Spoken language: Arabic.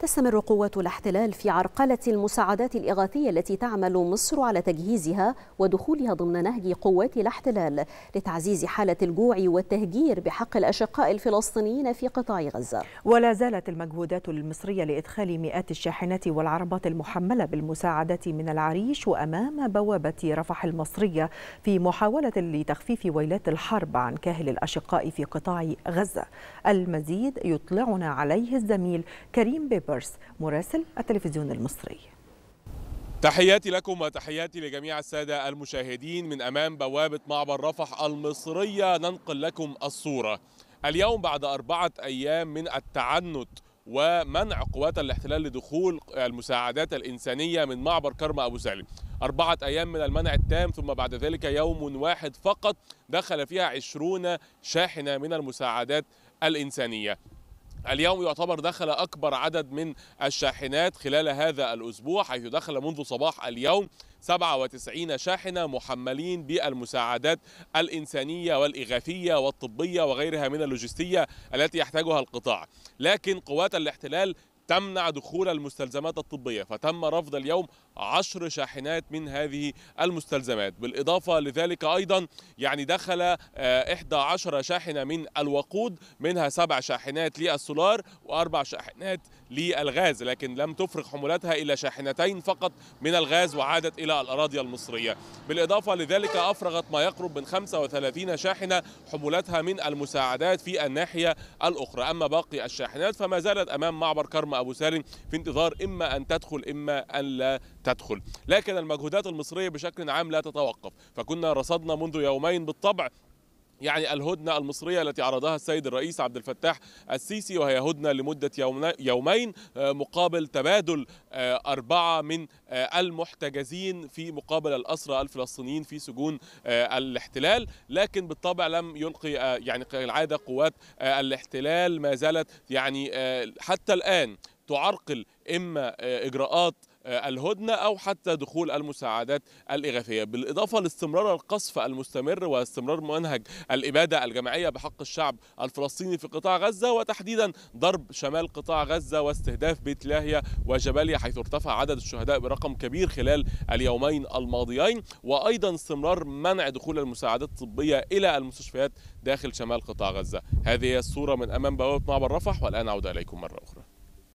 تستمر قوات الاحتلال في عرقلة المساعدات الإغاثية التي تعمل مصر على تجهيزها ودخولها ضمن نهج قوات الاحتلال لتعزيز حالة الجوع والتهجير بحق الأشقاء الفلسطينيين في قطاع غزة ولا زالت المجهودات المصرية لإدخال مئات الشاحنات والعربات المحملة بالمساعدات من العريش وأمام بوابة رفح المصرية في محاولة لتخفيف ويلات الحرب عن كاهل الأشقاء في قطاع غزة المزيد يطلعنا عليه الزميل كريم بيبر بيرس مراسل التلفزيون المصري تحياتي لكم وتحياتي لجميع السادة المشاهدين من أمام بوابة معبر رفح المصرية ننقل لكم الصورة اليوم بعد أربعة أيام من التعنت ومنع قوات الاحتلال لدخول المساعدات الإنسانية من معبر كرم أبو سالم أربعة أيام من المنع التام ثم بعد ذلك يوم واحد فقط دخل فيها عشرون شاحنة من المساعدات الإنسانية اليوم يعتبر دخل أكبر عدد من الشاحنات خلال هذا الأسبوع حيث دخل منذ صباح اليوم 97 شاحنة محملين بالمساعدات الإنسانية والإغاثية والطبية وغيرها من اللوجستية التي يحتاجها القطاع لكن قوات الاحتلال تمنع دخول المستلزمات الطبية فتم رفض اليوم عشر شاحنات من هذه المستلزمات بالإضافة لذلك أيضا يعني دخل 11 آه، شاحنة من الوقود منها سبع شاحنات للسولار وأربع شاحنات للغاز لكن لم تفرغ حمولتها إلى شاحنتين فقط من الغاز وعادت إلى الأراضي المصرية بالإضافة لذلك أفرغت ما يقرب من 35 شاحنة حمولتها من المساعدات في الناحية الأخرى أما باقي الشاحنات فما زالت أمام معبر كرم ابو سالم في انتظار اما ان تدخل اما ان لا تدخل لكن المجهودات المصريه بشكل عام لا تتوقف فكنا رصدنا منذ يومين بالطبع يعني الهدنة المصرية التي عرضها السيد الرئيس عبد الفتاح السيسي وهي هدنة لمدة يومين آه، مقابل تبادل آه، أربعة من آه، المحتجزين في مقابل الأسرى الفلسطينيين في سجون الاحتلال لكن بالطبع لم يلقي يعني كالعادة قوات الاحتلال ما زالت يعني حتى الآن تعرقل إما آه، إجراءات آه، الهدنة أو حتى دخول المساعدات الإغاثية بالإضافة لاستمرار القصف المستمر واستمرار منهج الإبادة الجماعية بحق الشعب الفلسطيني في قطاع غزة وتحديدا ضرب شمال قطاع غزة واستهداف بيت لاهيا وجباليا حيث ارتفع عدد الشهداء برقم كبير خلال اليومين الماضيين وأيضا استمرار منع دخول المساعدات الطبية إلى المستشفيات داخل شمال قطاع غزة هذه هي الصورة من أمام بوابة معبر رفح والآن أعود إليكم مرة أخرى